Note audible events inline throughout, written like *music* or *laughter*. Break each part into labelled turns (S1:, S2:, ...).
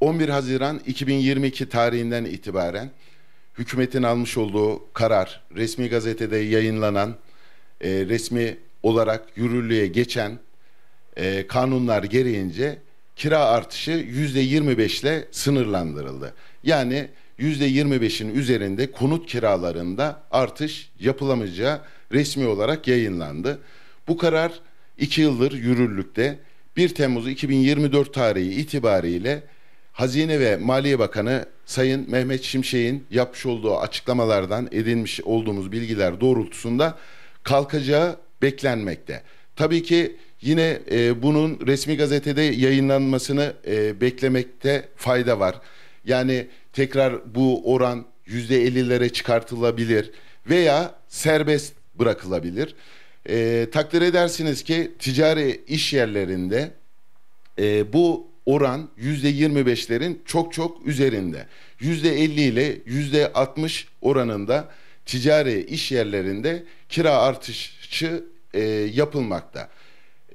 S1: 11 Haziran 2022 tarihinden itibaren hükümetin almış olduğu karar, resmi gazetede yayınlanan, e, resmi olarak yürürlüğe geçen e, kanunlar gereğince kira artışı yüzde 25 ile sınırlandırıldı. Yani yüzde 25'in üzerinde konut kiralarında artış yapılamayacağı resmi olarak yayınlandı. Bu karar 2 yıldır yürürlükte. 1 Temmuz 2024 tarihi itibariyle Hazine ve Maliye Bakanı Sayın Mehmet Şimşek'in yapmış olduğu açıklamalardan edinmiş olduğumuz bilgiler doğrultusunda kalkacağı beklenmekte. Tabii ki yine e, bunun resmi gazetede yayınlanmasını e, beklemekte fayda var. Yani tekrar bu oran %50'lere çıkartılabilir veya serbest bırakılabilir. E, takdir edersiniz ki ticari iş yerlerinde e, bu oran %25'lerin çok çok üzerinde. %50 ile %60 oranında ticari iş yerlerinde kira artışı e, yapılmakta.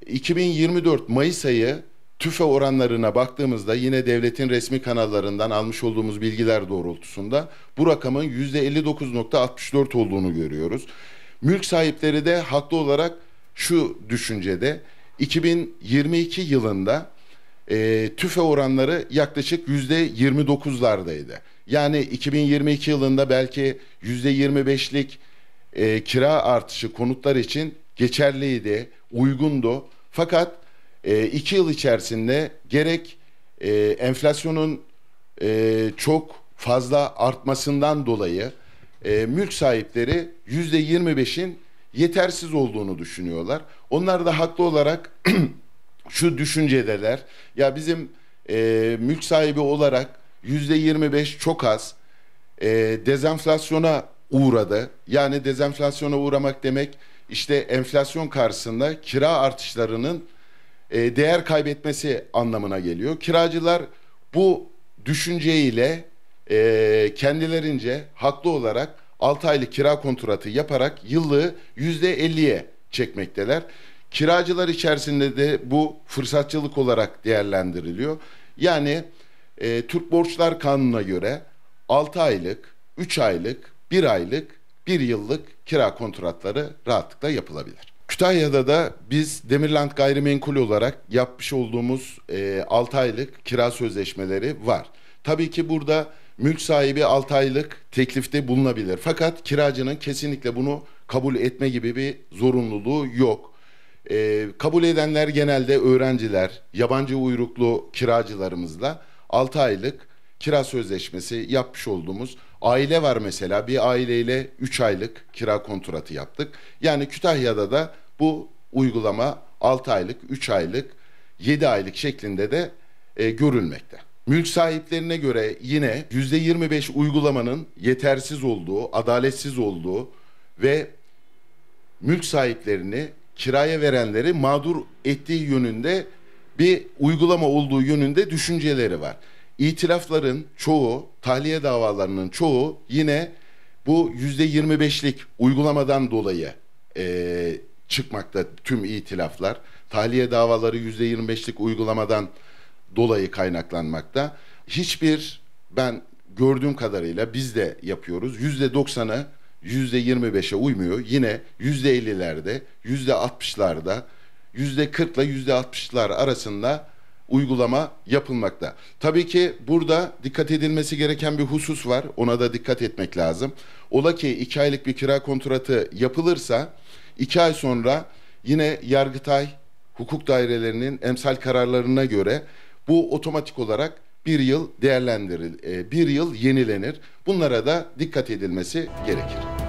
S1: 2024 Mayıs ayı TÜFE oranlarına baktığımızda yine devletin resmi kanallarından almış olduğumuz bilgiler doğrultusunda bu rakamın %59.64 olduğunu görüyoruz. Mülk sahipleri de haklı olarak şu düşüncede 2022 yılında e, tüfe oranları yaklaşık yüzde 29'lardaydı. Yani 2022 yılında belki yüzde 25'lik e, kira artışı konutlar için geçerliydi, uygundu. Fakat e, iki yıl içerisinde gerek e, enflasyonun e, çok fazla artmasından dolayı e, mülk sahipleri yüzde 25'in yetersiz olduğunu düşünüyorlar. Onlar da haklı olarak *clears throat* şu düşüncedeler. Ya bizim e, mülk sahibi olarak yüzde 25 çok az e, dezenflasyona uğradı. Yani dezenflasyona uğramak demek işte enflasyon karşısında kira artışlarının e, değer kaybetmesi anlamına geliyor. Kiracılar bu düşünceyle e, kendilerince haklı olarak 6 aylık kira kontratı yaparak yıllığı %50'ye çekmekteler. Kiracılar içerisinde de bu fırsatçılık olarak değerlendiriliyor. Yani e, Türk Borçlar Kanunu'na göre 6 aylık, 3 aylık, 1 aylık, 1 yıllık kira kontratları rahatlıkla yapılabilir. Kütahya'da da biz Demirland Gayrimenkul olarak yapmış olduğumuz e, 6 aylık kira sözleşmeleri var. Tabii ki burada mülk sahibi 6 aylık teklifte bulunabilir. Fakat kiracının kesinlikle bunu kabul etme gibi bir zorunluluğu yok. E, kabul edenler genelde öğrenciler, yabancı uyruklu kiracılarımızla 6 aylık kira sözleşmesi yapmış olduğumuz aile var mesela. Bir aileyle 3 aylık kira kontratı yaptık. Yani Kütahya'da da bu uygulama 6 aylık, 3 aylık, 7 aylık şeklinde de e, görülmekte. Mülk sahiplerine göre yine %25 uygulamanın yetersiz olduğu, adaletsiz olduğu ve mülk sahiplerini kiraya verenleri mağdur ettiği yönünde bir uygulama olduğu yönünde düşünceleri var. İtirafların çoğu, tahliye davalarının çoğu yine bu yüzde %25'lik uygulamadan dolayı e, çıkmakta tüm itilaflar. Tahliye davaları yüzde %25'lik uygulamadan dolayı kaynaklanmakta. Hiçbir ben gördüğüm kadarıyla biz de yapıyoruz. yüzde %90'ı %25'e uymuyor. Yine %50'lerde, %60'larda, %40 ile %60'lar arasında uygulama yapılmakta. Tabii ki burada dikkat edilmesi gereken bir husus var. Ona da dikkat etmek lazım. Ola ki 2 aylık bir kira kontratı yapılırsa iki ay sonra yine Yargıtay hukuk dairelerinin emsal kararlarına göre bu otomatik olarak bir yıl değerlendirilir, e, bir yıl yenilenir. Bunlara da dikkat edilmesi gerekir.